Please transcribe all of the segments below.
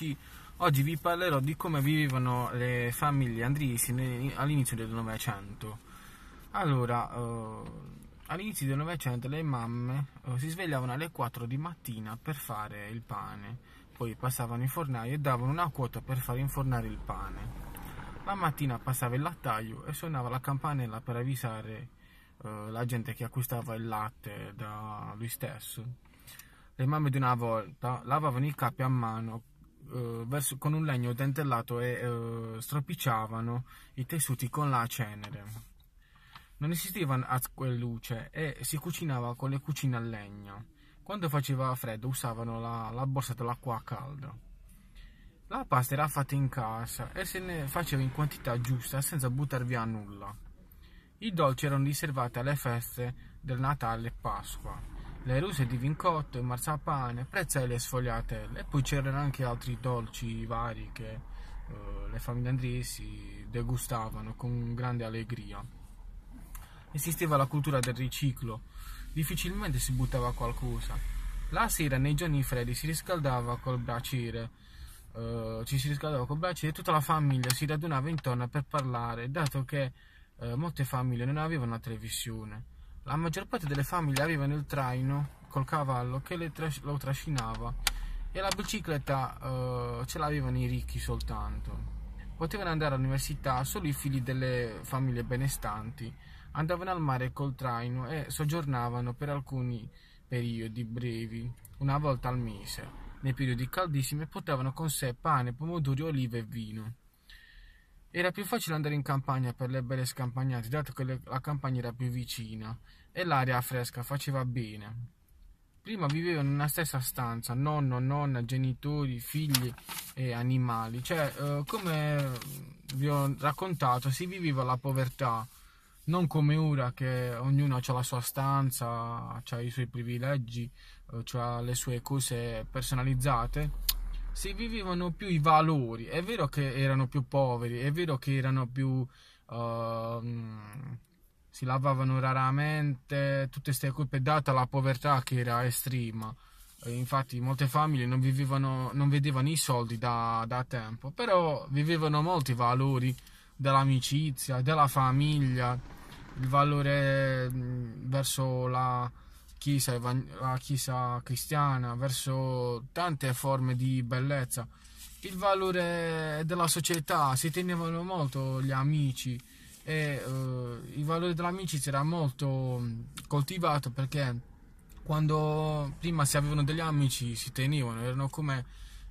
amici, oggi vi parlerò di come vivevano le famiglie andriesi all'inizio del Novecento. Allora, eh, all'inizio del Novecento le mamme eh, si svegliavano alle 4 di mattina per fare il pane, poi passavano in fornaio e davano una quota per far infornare il pane. La mattina passava il lattaio e suonava la campanella per avvisare eh, la gente che acquistava il latte da lui stesso. Le mamme di una volta lavavano i capi a mano eh, verso, con un legno dentellato e eh, stropicciavano i tessuti con la cenere. Non esisteva acqua e luce e si cucinava con le cucine a legno. Quando faceva freddo usavano la, la borsa dell'acqua a caldo. La pasta era fatta in casa e se ne faceva in quantità giusta senza buttar via nulla. I dolci erano riservati alle feste del Natale e Pasqua le ruse di vincotto, il marzapane, prezzelle e sfogliatelle. E poi c'erano anche altri dolci vari che eh, le famiglie andresi degustavano con grande allegria. Esisteva la cultura del riciclo, difficilmente si buttava qualcosa. La sera nei giorni freddi si riscaldava col braciere, eh, ci si riscaldava col braciere e tutta la famiglia si radunava intorno per parlare, dato che eh, molte famiglie non avevano la televisione la maggior parte delle famiglie avevano il traino col cavallo che tras- lo trascinava e la bicicletta eh, ce l'avevano i ricchi soltanto. Potevano andare all'università solo i figli delle famiglie benestanti, andavano al mare col traino e soggiornavano per alcuni periodi brevi, una volta al mese. Nei periodi caldissimi portavano con sé pane, pomodori, olive e vino. Era più facile andare in campagna per le belle scampagnate, dato che le, la campagna era più vicina e l'aria fresca faceva bene. Prima vivevano in una stessa stanza, nonno, nonna, genitori, figli e animali. Cioè, eh, come vi ho raccontato, si viveva la povertà, non come ora che ognuno ha la sua stanza, ha i suoi privilegi, eh, ha le sue cose personalizzate si vivevano più i valori. È vero che erano più poveri, è vero che erano più... Uh, si lavavano raramente, tutte queste colpe date alla povertà che era estrema. Infatti molte famiglie non, vivevano, non vedevano i soldi da, da tempo, però vivevano molti valori dell'amicizia, della famiglia, il valore mm, verso la, chiesa, la chiesa cristiana, verso tante forme di bellezza. Il valore della società, si tenevano molto gli amici e uh, il valore dell'amicizia era molto mm, coltivato perché quando prima si avevano degli amici si tenevano, erano come,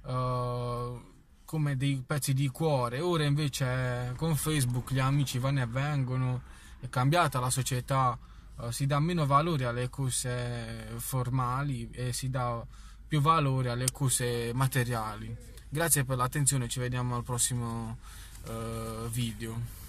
uh, come dei pezzi di cuore, ora invece con Facebook gli amici vanno e vengono, è cambiata la società eh, si dà meno valore alle cose formali e si dà più valore alle cose materiali. Grazie per l'attenzione, ci vediamo al prossimo eh, video.